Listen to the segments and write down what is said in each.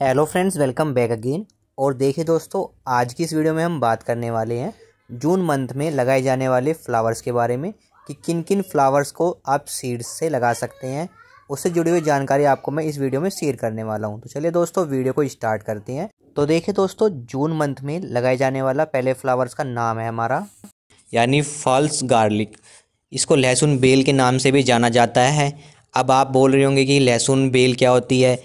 hello friends welcome back again और देखिए दोस्तों आज की इस वीडियो में हम बात करने वाले हैं जून मंथ में लगाए जाने वाले फ्लावर्स के बारे में कि किन किन फ्लावर्स को आप सीड्स से लगा सकते हैं उससे जुड़ी हुई जानकारी आपको मैं इस वीडियो में शेयर करने वाला हूँ तो चलिए दोस्तों वीडियो को स्टार्ट करते हैं तो देखिए दोस्तों जून मंथ में लगाए जाने वाला पहले फ्लावर्स का नाम है हमारा यानी फॉल्स गार्लिक इसको लहसुन बेल के नाम से भी जाना जाता है अब आप बोल रहे होंगे कि लहसुन बेल क्या होती है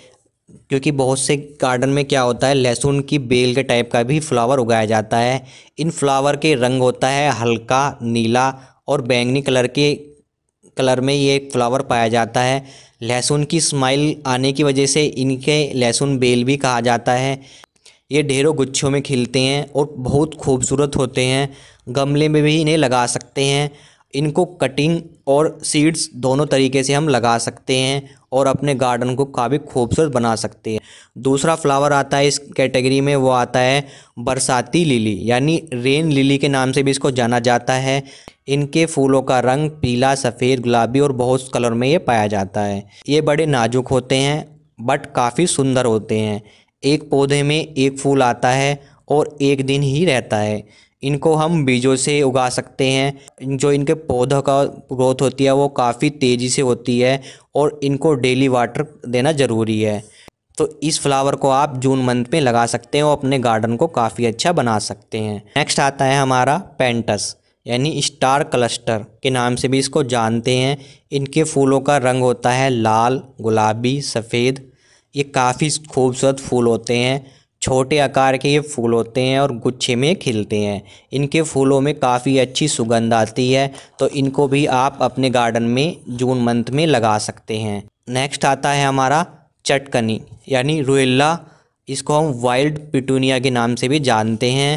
क्योंकि बहुत से गार्डन में क्या होता है लहसुन की बेल के टाइप का भी फ्लावर उगाया जाता है इन फ्लावर के रंग होता है हल्का नीला और बैंगनी कलर के कलर में ये फ्लावर पाया जाता है लहसुन की स्माइल आने की वजह से इनके लहसुन बेल भी कहा जाता है ये ढेरों गुच्छों में खिलते हैं और बहुत खूबसूरत होते हैं गमले में भी इन्हें लगा सकते हैं इनको कटिंग और सीड्स दोनों तरीके से हम लगा सकते हैं और अपने गार्डन को काफ़ी खूबसूरत बना सकते हैं दूसरा फ्लावर आता है इस कैटेगरी में वो आता है बरसाती लिली यानी रेन लिली के नाम से भी इसको जाना जाता है इनके फूलों का रंग पीला सफ़ेद गुलाबी और बहुत कलर में ये पाया जाता है ये बड़े नाजुक होते हैं बट काफ़ी सुंदर होते हैं एक पौधे में एक फूल आता है और एक दिन ही रहता है इनको हम बीजों से उगा सकते हैं जो इनके पौधों का ग्रोथ होती है वो काफ़ी तेज़ी से होती है और इनको डेली वाटर देना ज़रूरी है तो इस फ्लावर को आप जून मंथ में लगा सकते हैं और अपने गार्डन को काफ़ी अच्छा बना सकते हैं नेक्स्ट आता है हमारा पेंटस यानी स्टार क्लस्टर के नाम से भी इसको जानते हैं इनके फूलों का रंग होता है लाल गुलाबी सफ़ेद ये काफ़ी खूबसूरत फूल होते हैं छोटे आकार के ये फूल होते हैं और गुच्छे में खिलते हैं इनके फूलों में काफ़ी अच्छी सुगंध आती है तो इनको भी आप अपने गार्डन में जून मंथ में लगा सकते हैं नेक्स्ट आता है हमारा चटकनी यानी रोएल्ला इसको हम वाइल्ड पिटूनिया के नाम से भी जानते हैं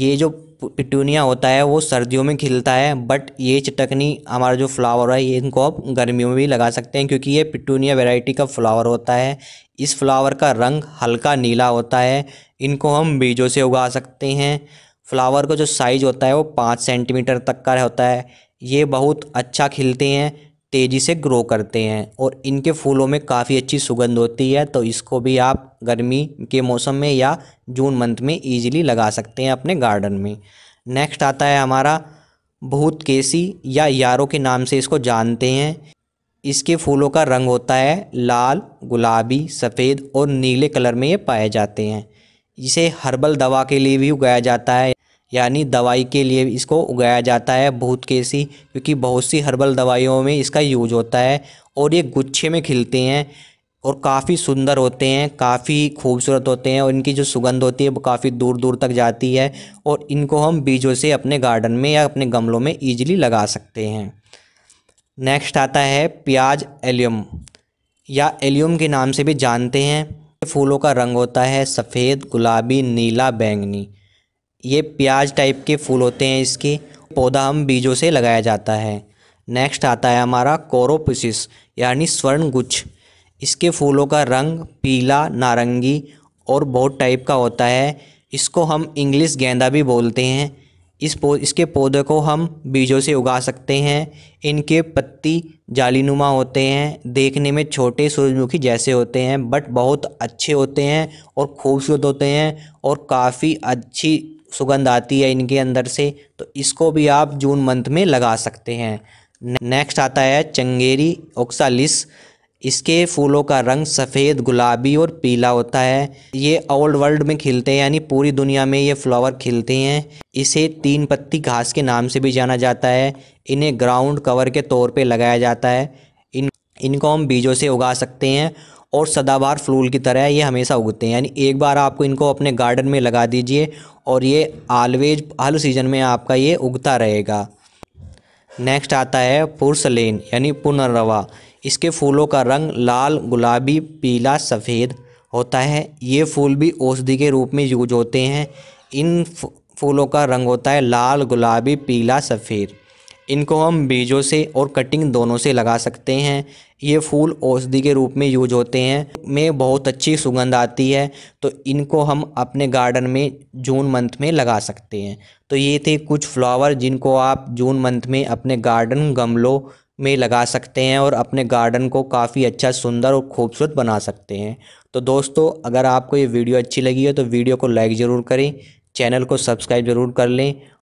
ये जो पिटूनिया होता है वो सर्दियों में खिलता है बट ये चटकनी हमारा जो फ्लावर है ये इनको आप गर्मियों में भी लगा सकते हैं क्योंकि ये पिटूनिया वेराइटी का फ्लावर होता है इस फ्लावर का रंग हल्का नीला होता है इनको हम बीजों से उगा सकते हैं फ्लावर का जो साइज़ होता है वो पाँच सेंटीमीटर तक का होता है ये बहुत अच्छा खिलते हैं तेज़ी से ग्रो करते हैं और इनके फूलों में काफ़ी अच्छी सुगंध होती है तो इसको भी आप गर्मी के मौसम में या जून मंथ में ईजिली लगा सकते हैं अपने गार्डन में नेक्स्ट आता है हमारा भूत केसी या यारों के नाम से इसको जानते हैं इसके फूलों का रंग होता है लाल गुलाबी सफ़ेद और नीले कलर में ये पाए जाते हैं इसे हर्बल दवा के लिए भी उगाया जाता है यानी दवाई के लिए इसको उगाया जाता है भूत केसी क्योंकि बहुत सी हर्बल दवाइयों में इसका यूज होता है और ये गुच्छे में खिलते हैं और काफ़ी सुंदर होते हैं काफ़ी खूबसूरत होते हैं और इनकी जो सुगंध होती है वो काफ़ी दूर दूर तक जाती है और इनको हम बीजों से अपने गार्डन में या अपने गमलों में ईजिली लगा सकते हैं नेक्स्ट आता है प्याज एलियम या एलियम के नाम से भी जानते हैं फूलों का रंग होता है सफ़ेद गुलाबी नीला बैंगनी ये प्याज टाइप के फूल होते हैं इसके पौधा हम बीजों से लगाया जाता है नेक्स्ट आता है हमारा कोरोपिसिस यानी स्वर्ण गुच्छ इसके फूलों का रंग पीला नारंगी और बहुत टाइप का होता है इसको हम इंग्लिश गेंदा भी बोलते हैं इस पौ इसके पौधे को हम बीजों से उगा सकते हैं इनके पत्ती जालीनुमा होते हैं देखने में छोटे सूरजमुखी जैसे होते हैं बट बहुत अच्छे होते हैं और खूबसूरत होते हैं और काफ़ी अच्छी सुगंध आती है इनके अंदर से तो इसको भी आप जून मंथ में लगा सकते हैं नेक्स्ट आता है चंगेरी ओक्सालिस इसके फूलों का रंग सफ़ेद गुलाबी और पीला होता है ये ओल्ड वर्ल्ड में खिलते हैं यानी पूरी दुनिया में ये फ्लावर खिलते हैं इसे तीन पत्ती घास के नाम से भी जाना जाता है इन्हें ग्राउंड कवर के तौर पे लगाया जाता है इन इनको हम बीजों से उगा सकते हैं और सदाबहार फूल की तरह ये हमेशा उगते हैं यानी एक बार आपको इनको अपने गार्डन में लगा दीजिए और ये आलवेज हर सीज़न में आपका ये उगता रहेगा नेक्स्ट आता है पुरसलेन यानी पुनर्रवा इसके फूलों का रंग लाल गुलाबी पीला सफ़ेद होता है ये फूल भी औषधि के रूप में यूज होते हैं इन फूलों का रंग होता है लाल गुलाबी पीला सफ़ेद इनको हम बीजों से और कटिंग दोनों से लगा सकते हैं ये फूल औषधि के रूप में यूज होते हैं में बहुत अच्छी सुगंध आती है तो इनको हम अपने गार्डन में जून मंथ में लगा सकते हैं तो ये थे कुछ फ्लावर जिनको आप जून मंथ में अपने गार्डन गमलों में लगा सकते हैं और अपने गार्डन को काफ़ी अच्छा सुंदर और खूबसूरत बना सकते हैं तो दोस्तों अगर आपको ये वीडियो अच्छी लगी है तो वीडियो को लाइक ज़रूर करें चैनल को सब्सक्राइब ज़रूर कर लें